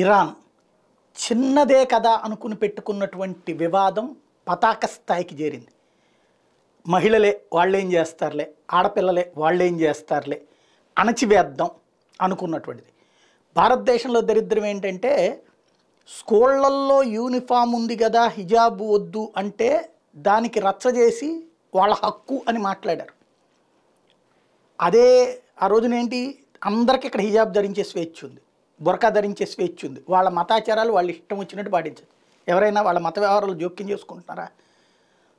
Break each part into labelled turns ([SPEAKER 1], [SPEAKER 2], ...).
[SPEAKER 1] Iran చిన్నదే కదా అనుకుని పెట్టుకున్నటువంటి వివాదం పతాక స్థాయికి చేరింది మహిళలే వాళ్ళేం చేస్తారులే ఆడపిల్లలే వాళ్ళేం చేస్తారులే అణచివేద్దాం అనుకున్నటువంటిది భారతదేశంలో దరిద్రం ఏంటంటే స్కూళ్ళల్లో యూనిఫామ్ ఉంది కదా హిజాబ్ వద్దు అంటే దానికి రచ్చ చేసి వాళ్ళ హక్కు అని మాట్లాడారు అదే ఆ రోజునేంటి అందరికి ఇక్కడ హిజాబ్ ధరించే స్వేచ్ఛ ఉంది బురక ధరించే స్వేచ్ఛ ఉంది వాళ్ళ మతాచారాలు వాళ్ళు ఇష్టం వచ్చినట్టు పాటించారు ఎవరైనా వాళ్ళ మత వ్యవహారాలు జోక్యం చేసుకుంటున్నారా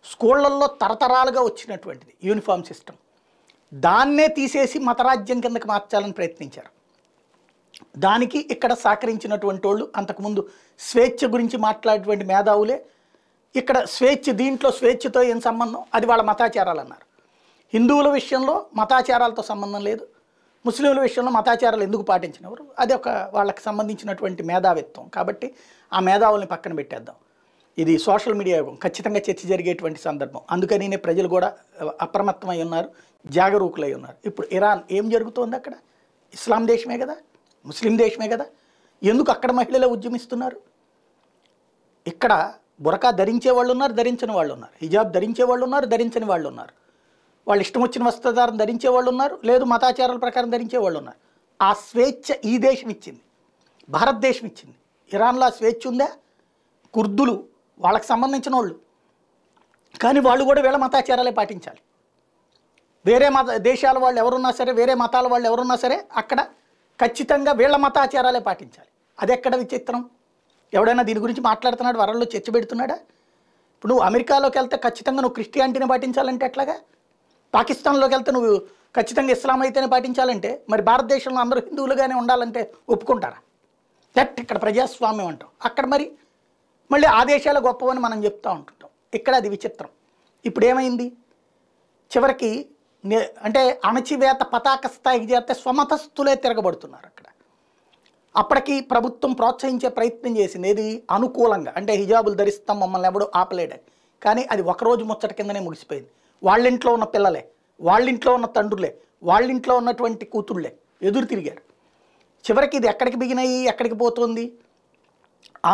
[SPEAKER 1] స్కూళ్ళల్లో తరతరాలుగా వచ్చినటువంటిది యూనిఫామ్ సిస్టమ్ దాన్నే తీసేసి మతరాజ్యం కిందకి మార్చాలని ప్రయత్నించారు దానికి ఇక్కడ సహకరించినటువంటి వాళ్ళు అంతకుముందు స్వేచ్ఛ గురించి మాట్లాడేటువంటి మేధావులే ఇక్కడ స్వేచ్ఛ దీంట్లో స్వేచ్ఛతో ఏం సంబంధం అది వాళ్ళ మతాచారాలు అన్నారు హిందువుల విషయంలో మతాచారాలతో సంబంధం లేదు ముస్లింల విషయంలో మతాచారాలు ఎందుకు పాటించినవారు అది ఒక వాళ్ళకి సంబంధించినటువంటి మేధావిత్వం కాబట్టి ఆ మేధావుల్ని పక్కన పెట్టేద్దాం ఇది సోషల్ మీడియా యుగం ఖచ్చితంగా చర్చ జరిగేటువంటి సందర్భం అందుకనే ప్రజలు కూడా అప్రమత్తమై ఉన్నారు జాగరూకులై ఉన్నారు ఇప్పుడు ఇరాన్ ఏం జరుగుతోంది అక్కడ ఇస్లాం దేశమే కదా ముస్లిం దేశమే కదా ఎందుకు అక్కడ మహిళలు ఉద్యమిస్తున్నారు ఇక్కడ బురకా ధరించే వాళ్ళు ఉన్నారు ధరించని వాళ్ళు ఉన్నారు హిజాబ్ ధరించే వాళ్ళు ఉన్నారు ధరించని వాళ్ళు ఉన్నారు వాళ్ళు ఇష్టం వచ్చిన వస్త్రధారం ధరించే వాళ్ళు ఉన్నారు లేదు మతాచారాల ప్రకారం ధరించే వాళ్ళు ఉన్నారు ఆ స్వేచ్ఛ ఈ దేశం ఇచ్చింది భారతదేశం ఇచ్చింది ఇరాన్లో స్వేచ్ఛ ఉందా కుర్దులు వాళ్ళకి సంబంధించిన వాళ్ళు కానీ వాళ్ళు కూడా వీళ్ళ మతాచారాలే పాటించాలి వేరే మత దేశాల వాళ్ళు ఎవరున్నా సరే వేరే మతాల వాళ్ళు ఎవరున్నా సరే అక్కడ ఖచ్చితంగా వీళ్ళ మతాచారాలే పాటించాలి అది ఎక్కడ విచిత్రం ఎవడైనా దీని గురించి మాట్లాడుతున్నాడు వరల్లో చర్చ పెడుతున్నాడా ఇప్పుడు నువ్వు అమెరికాలోకి వెళ్తే ఖచ్చితంగా నువ్వు క్రిస్టియానిటీని పాటించాలంటే ఎట్లాగా పాకిస్తాన్లోకి వెళ్తే నువ్వు ఖచ్చితంగా ఇస్లాం అయితేనే పాటించాలంటే మరి భారతదేశంలో అందరూ హిందువులుగానే ఉండాలంటే ఒప్పుకుంటారా దట్ ఇక్కడ ప్రజాస్వామ్యం అంటాం అక్కడ మరి మళ్ళీ ఆదేశాల గొప్పవని మనం చెప్తూ ఉంటుంటాం ఇక్కడ అది విచిత్రం ఇప్పుడు ఏమైంది చివరికి అంటే అణచివేత పతాక స్థాయికి చేస్తే స్వమతస్థులే తిరగబడుతున్నారు అక్కడ అప్పటికి ప్రభుత్వం ప్రోత్సహించే ప్రయత్నం చేసింది ఏది అనుకూలంగా అంటే హిజాబులు ధరిస్తాం మమ్మల్ని ఎవడో ఆపలేడని కానీ అది ఒకరోజు ముచ్చట కిందనే ముగిసిపోయింది వాళ్ళ ఇంట్లో ఉన్న పిల్లలే వాళ్ళింట్లో ఉన్న తండ్రులే వాళ్ళ ఇంట్లో ఉన్నటువంటి కూతుళ్ళే ఎదురు తిరిగారు చివరికి ఇది ఎక్కడికి బిగినాయి ఎక్కడికి పోతుంది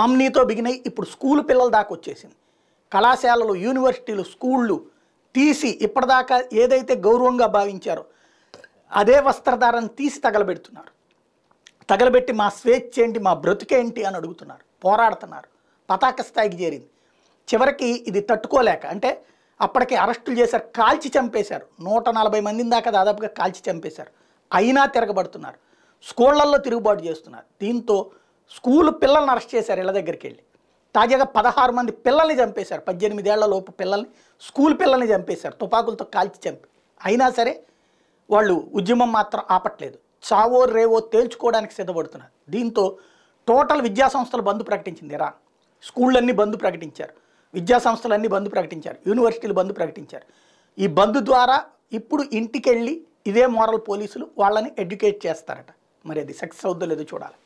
[SPEAKER 1] ఆమ్నీతో బిగినాయి ఇప్పుడు స్కూల్ పిల్లల దాకా వచ్చేసింది కళాశాలలు యూనివర్సిటీలు స్కూళ్ళు తీసి ఇప్పటిదాకా ఏదైతే గౌరవంగా భావించారో అదే వస్త్రధారాన్ని తీసి తగలబెడుతున్నారు తగలబెట్టి మా స్వేచ్ఛ ఏంటి మా బ్రతుకేంటి అని అడుగుతున్నారు పోరాడుతున్నారు పతాక స్థాయికి చేరింది చివరికి ఇది తట్టుకోలేక అంటే అప్పటికే అరెస్టులు చేశారు కాల్చి చంపేశారు నూట నలభై మందిని దాకా దాదాపుగా కాల్చి చంపేశారు అయినా తిరగబడుతున్నారు స్కూళ్లల్లో తిరుగుబాటు చేస్తున్నారు దీంతో స్కూలు పిల్లల్ని అరెస్ట్ చేశారు ఇళ్ళ దగ్గరికి వెళ్ళి తాజాగా పదహారు మంది పిల్లల్ని చంపేశారు పద్దెనిమిదేళ్ల లోపు పిల్లల్ని స్కూల్ పిల్లల్ని చంపేశారు తుపాకులతో కాల్చి చంపి అయినా సరే వాళ్ళు ఉద్యమం మాత్రం ఆపట్లేదు చావో రేవో తేల్చుకోవడానికి సిద్ధపడుతున్నారు దీంతో టోటల్ విద్యాసంస్థలు బంద్ ప్రకటించింది రా స్కూళ్ళన్నీ బంద్ ప్రకటించారు విద్యా సంస్థలన్నీ బంద్ ప్రకటించారు యూనివర్సిటీలు బంద్ ప్రకటించారు ఈ బంద్ ద్వారా ఇప్పుడు ఇంటికి వెళ్ళి ఇదే మోరల్ పోలీసులు వాళ్ళని ఎడ్యుకేట్ చేస్తారట మరి అది సక్సెస్ అవుద్దో లేదో చూడాలి